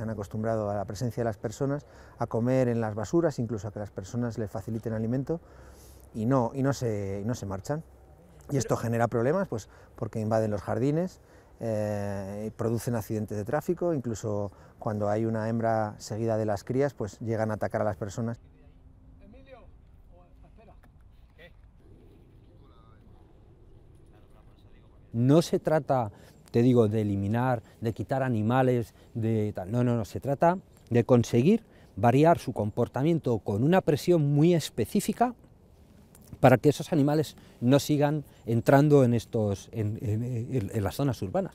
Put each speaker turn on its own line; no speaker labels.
se han acostumbrado a la presencia de las personas, a comer en las basuras, incluso a que las personas les faciliten alimento y no, y no, se, no se marchan. Y esto genera problemas pues, porque invaden los jardines, eh, producen accidentes de tráfico, incluso cuando hay una hembra seguida de las crías, pues llegan a atacar a las personas. No se trata
te digo, de eliminar, de quitar animales, de No, no, no, se trata de conseguir variar su comportamiento con una presión muy específica para que esos animales no sigan entrando en, estos, en las zonas urbanas.